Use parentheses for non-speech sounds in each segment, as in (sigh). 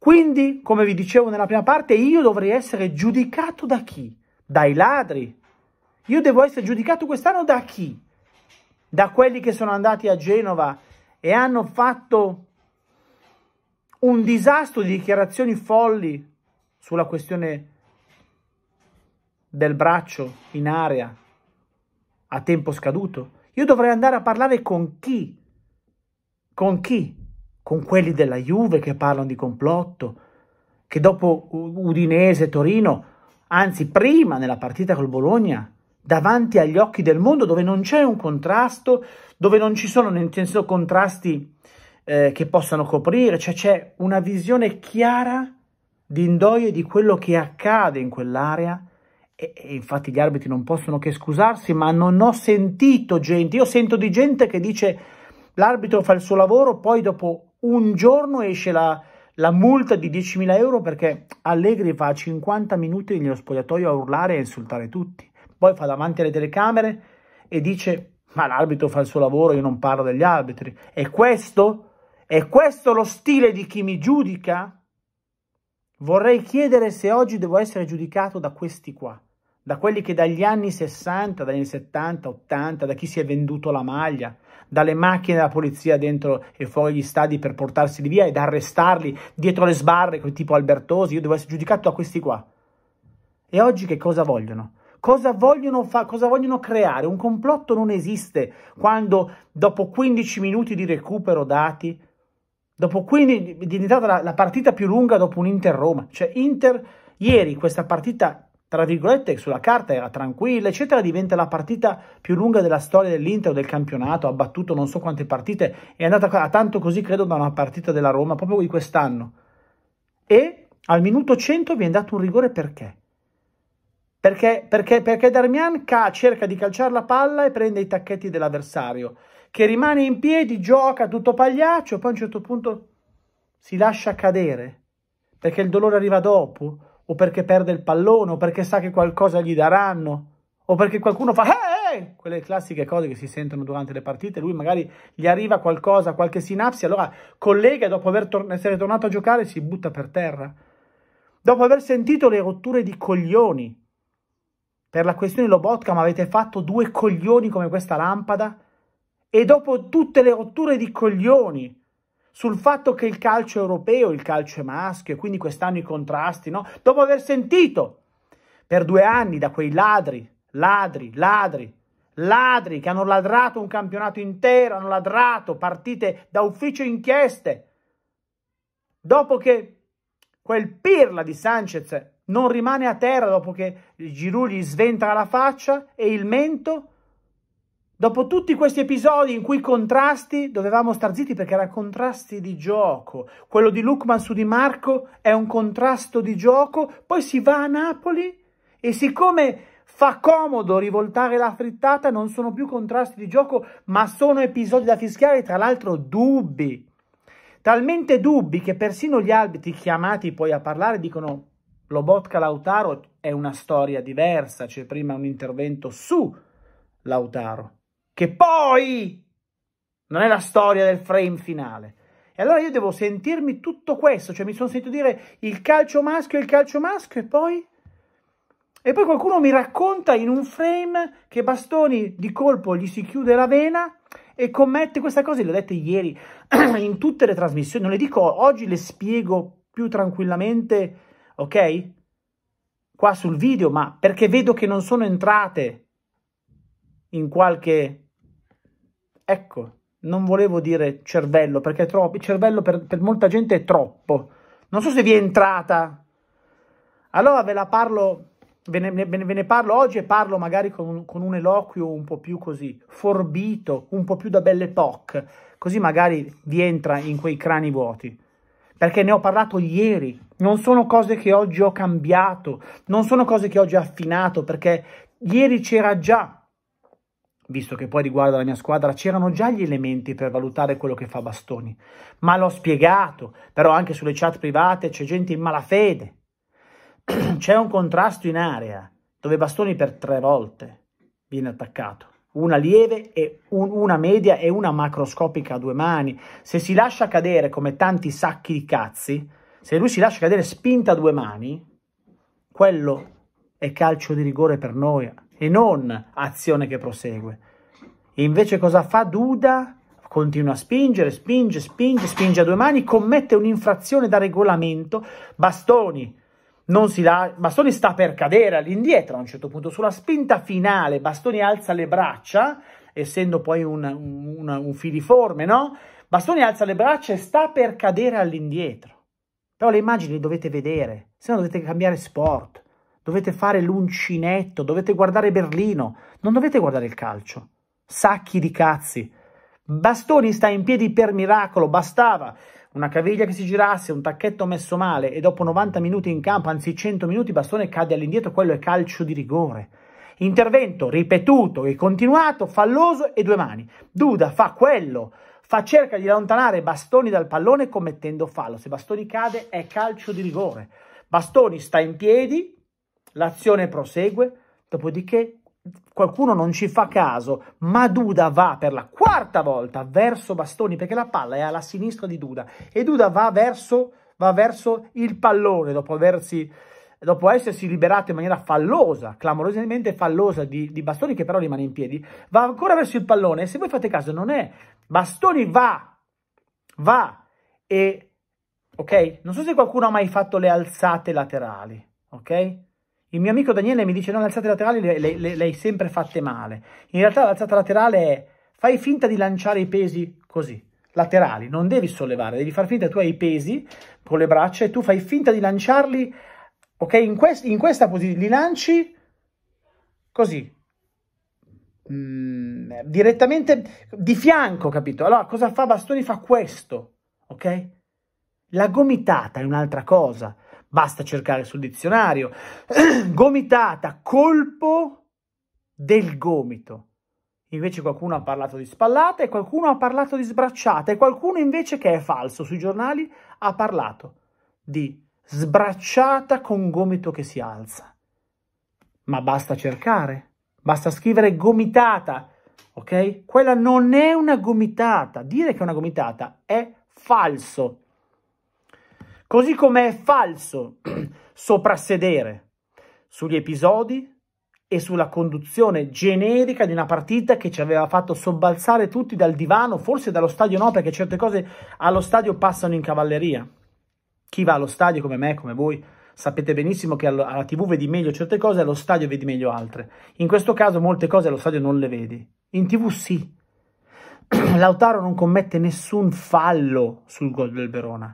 Quindi, come vi dicevo nella prima parte, io dovrei essere giudicato da chi? Dai ladri. Io devo essere giudicato quest'anno da chi? Da quelli che sono andati a Genova e hanno fatto un disastro di dichiarazioni folli sulla questione del braccio in aria a tempo scaduto. Io dovrei andare a parlare con chi? Con chi? con quelli della Juve che parlano di complotto, che dopo Udinese, Torino, anzi prima nella partita col Bologna, davanti agli occhi del mondo dove non c'è un contrasto, dove non ci sono nel senso contrasti eh, che possano coprire, cioè c'è una visione chiara di indoie di quello che accade in quell'area e, e, infatti gli arbitri non possono che scusarsi, ma non ho sentito gente, io sento di gente che dice l'arbitro fa il suo lavoro, poi dopo un giorno esce la, la multa di 10.000 euro perché Allegri fa 50 minuti nello spogliatoio a urlare e a insultare tutti. Poi fa davanti alle telecamere e dice ma l'arbitro fa il suo lavoro, io non parlo degli arbitri. È questo? È questo lo stile di chi mi giudica? Vorrei chiedere se oggi devo essere giudicato da questi qua, da quelli che dagli anni 60, dagli anni 70, 80, da chi si è venduto la maglia, dalle macchine della polizia dentro e fuori gli stadi per portarseli via ed arrestarli dietro le sbarre, tipo Albertosi, io devo essere giudicato da questi qua. E oggi che cosa vogliono? Cosa vogliono, cosa vogliono, creare? Un complotto non esiste quando dopo 15 minuti di recupero dati, dopo 15 è diventata la, la partita più lunga dopo un Inter-Roma. Cioè Inter, ieri questa partita tra virgolette sulla carta era tranquilla, eccetera, diventa la partita più lunga della storia dell'Inter o del campionato, ha battuto non so quante partite, è andata a tanto così credo da una partita della Roma proprio di quest'anno. E al minuto 100 viene dato un rigore perché? Perché, perché, perché Darmian cerca di calciare la palla e prende i tacchetti dell'avversario, che rimane in piedi, gioca tutto pagliaccio, poi a un certo punto si lascia cadere, perché il dolore arriva dopo o perché perde il pallone, o perché sa che qualcosa gli daranno, o perché qualcuno fa hey! Eh, eh, eh! quelle classiche cose che si sentono durante le partite, lui magari gli arriva qualcosa, qualche sinapsi, allora collega dopo aver tor essere tornato a giocare si butta per terra. Dopo aver sentito le rotture di coglioni per la questione Lobotka, ma avete fatto due coglioni come questa lampada? E dopo tutte le rotture di coglioni sul fatto che il calcio europeo, il calcio è maschio, e quindi quest'anno i contrasti, no? Dopo aver sentito per due anni da quei ladri, ladri, ladri, ladri che hanno ladrato un campionato intero, hanno ladrato partite da ufficio inchieste, dopo che quel pirla di Sanchez non rimane a terra dopo che Giroud gli sventra la faccia e il mento Dopo tutti questi episodi in cui contrasti, dovevamo star zitti perché erano contrasti di gioco. Quello di Lukman su Di Marco è un contrasto di gioco, poi si va a Napoli e siccome fa comodo rivoltare la frittata, non sono più contrasti di gioco, ma sono episodi da fischiare, tra l'altro dubbi. Talmente dubbi che persino gli arbitri chiamati poi a parlare dicono Lobotka Lautaro è una storia diversa, c'è prima un intervento su Lautaro che poi non è la storia del frame finale. E allora io devo sentirmi tutto questo, cioè mi sono sentito dire il calcio maschio, il calcio maschio e poi... E poi qualcuno mi racconta in un frame che Bastoni di colpo gli si chiude la vena e commette questa cosa, l'ho detto ieri (clears throat) in tutte le trasmissioni, non le dico oggi, le spiego più tranquillamente, ok? Qua sul video, ma perché vedo che non sono entrate in qualche... Ecco, non volevo dire cervello, perché è troppo, il cervello per, per molta gente è troppo. Non so se vi è entrata. Allora ve la parlo Ve ne, ve ne, parlo oggi e parlo magari con, con, un eloquio un po' più così forbito, un po' più da belle poc, così magari vi entra in quei crani vuoti. Perché ne ho parlato ieri, non sono cose che oggi ho cambiato, non sono cose che oggi ho affinato, perché ieri c'era già visto che poi riguarda la mia squadra, c'erano già gli elementi per valutare quello che fa Bastoni. Ma l'ho spiegato, però anche sulle chat private c'è gente in malafede. (clears throat) c'è un contrasto in area, dove Bastoni per tre volte viene attaccato. Una lieve e un, una media e una macroscopica a due mani. Se si lascia cadere come tanti sacchi di cazzi, se lui si lascia cadere spinta a due mani, quello è calcio di rigore per noi e non azione che prosegue. invece cosa fa Duda? Continua a spingere, spinge, spinge, spinge a due mani, commette un'infrazione da regolamento, Bastoni non si la... Bastoni sta per cadere all'indietro a un certo punto, sulla spinta finale Bastoni alza le braccia, essendo poi un, un, un filiforme, no? Bastoni alza le braccia e sta per cadere all'indietro. Però le immagini le dovete vedere, se no dovete cambiare sport dovete fare l'uncinetto, dovete guardare Berlino, non dovete guardare il calcio. Sacchi di cazzi. Bastoni sta in piedi per miracolo, bastava una caviglia che si girasse, un tacchetto messo male e dopo 90 minuti in campo, anzi 100 minuti, Bastone cade all'indietro, quello è calcio di rigore. Intervento ripetuto e continuato, falloso e due mani. Duda fa quello, fa cerca di allontanare Bastoni dal pallone commettendo fallo. Se Bastoni cade è calcio di rigore. Bastoni sta in piedi, L'azione prosegue, dopodiché qualcuno non ci fa caso, ma Duda va per la quarta volta verso Bastoni perché la palla è alla sinistra di Duda e Duda va verso, va verso il pallone dopo, aversi, dopo essersi liberato in maniera fallosa, clamorosamente fallosa di, di Bastoni che però rimane in piedi, va ancora verso il pallone e se voi fate caso non è Bastoni va, va e ok, non so se qualcuno ha mai fatto le alzate laterali, ok? Il mio amico Daniele mi dice: No, le alzate laterali le, le, le, le hai sempre fatte male. In realtà, l'alzata laterale è fai finta di lanciare i pesi così, laterali, non devi sollevare, devi far finta che tu hai i pesi con le braccia e tu fai finta di lanciarli, ok? In, quest in questa posizione li lanci così, mm, eh, direttamente di fianco, capito? Allora cosa fa Bastoni? Fa questo, ok? La gomitata è un'altra cosa basta cercare sul dizionario. (clears throat) Gomitata, colpo del gomito. Invece qualcuno ha parlato di spallata e qualcuno ha parlato di sbracciata e qualcuno invece che è falso sui giornali ha parlato di sbracciata con gomito che si alza. Ma basta cercare, basta scrivere gomitata, ok? Quella non è una gomitata, dire che è una gomitata è falso, Così come è falso (clears throat) soprassedere sugli episodi e sulla conduzione generica di una partita che ci aveva fatto sobbalzare tutti dal divano, forse dallo stadio no, perché certe cose allo stadio passano in cavalleria. Chi va allo stadio come me, come voi, sapete benissimo che alla tv vedi meglio certe cose, allo stadio vedi meglio altre. In questo caso molte cose allo stadio non le vedi, in tv sì. (clears throat) Lautaro non commette nessun fallo sul gol del Verona.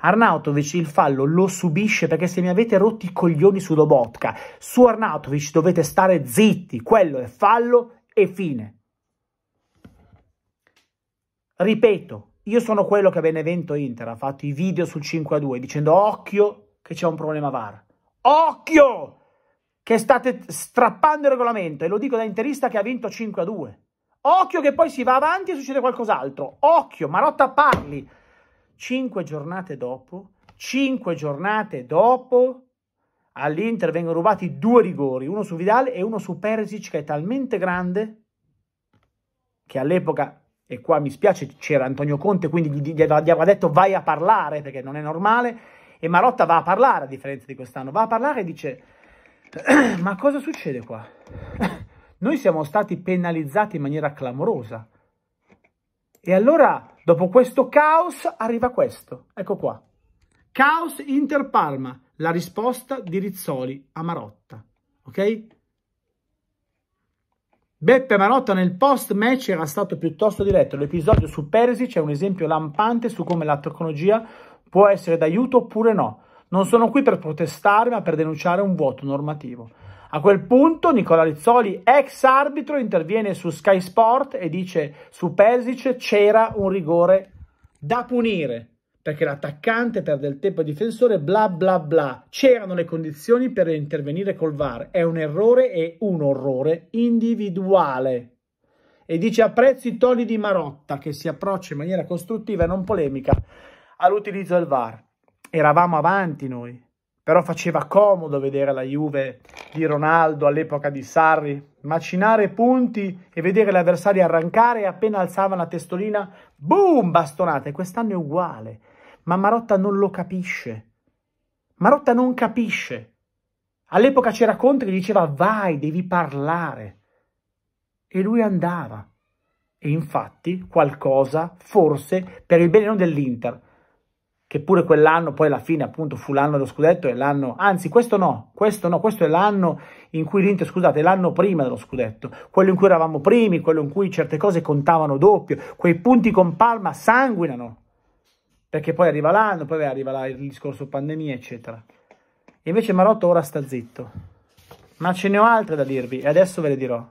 Arnautovic il fallo lo subisce perché se mi avete rotto i coglioni su Lobotka, su Arnautovic dovete stare zitti, quello è fallo e fine. Ripeto, io sono quello che a Benevento Inter ha fatto i video sul 5-2 dicendo occhio che c'è un problema VAR. Occhio! Che state strappando il regolamento e lo dico da interista che ha vinto 5-2. Occhio che poi si va avanti e succede qualcos'altro. Occhio, Marotta parli. Cinque giornate dopo, cinque giornate dopo, all'Inter vengono rubati due rigori, uno su Vidal e uno su Perisic che è talmente grande che all'epoca, e qua mi spiace, c'era Antonio Conte, quindi gli, gli aveva detto vai a parlare perché non è normale, e Marotta va a parlare a differenza di quest'anno, va a parlare e dice (clears throat) ma cosa succede qua? (laughs) Noi siamo stati penalizzati in maniera clamorosa e allora, dopo questo caos, arriva questo. Ecco qua. Caos Inter Parma, la risposta di Rizzoli a Marotta. Ok? Beppe Marotta nel post-match era stato piuttosto diretto. L'episodio su Persi c'è un esempio lampante su come la tecnologia può essere d'aiuto oppure no. Non sono qui per protestare, ma per denunciare un vuoto normativo. A quel punto Nicola Rizzoli, ex arbitro, interviene su Sky Sport e dice su Pesic c'era un rigore da punire perché l'attaccante perde il tempo difensore, bla bla bla. C'erano le condizioni per intervenire col VAR. È un errore e un orrore individuale. E dice apprezzo i toni di Marotta che si approccia in maniera costruttiva e non polemica all'utilizzo del VAR eravamo avanti noi, però faceva comodo vedere la Juve di Ronaldo all'epoca di Sarri, macinare punti e vedere l'avversario arrancare e appena alzava la testolina, boom, bastonate, quest'anno è uguale, ma Marotta non lo capisce. Marotta non capisce. All'epoca c'era Conte che diceva vai, devi parlare. E lui andava. E infatti qualcosa, forse, per il bene non dell'Inter, che pure quell'anno, poi alla fine appunto fu l'anno dello scudetto e l'anno, anzi questo no, questo no, questo è l'anno in cui l'Inter, scusate, l'anno prima dello scudetto, quello in cui eravamo primi, quello in cui certe cose contavano doppio, quei punti con Palma sanguinano, perché poi arriva l'anno, poi arriva il discorso pandemia, eccetera. E invece Marotto ora sta zitto, ma ce ne ho altre da dirvi e adesso ve le dirò.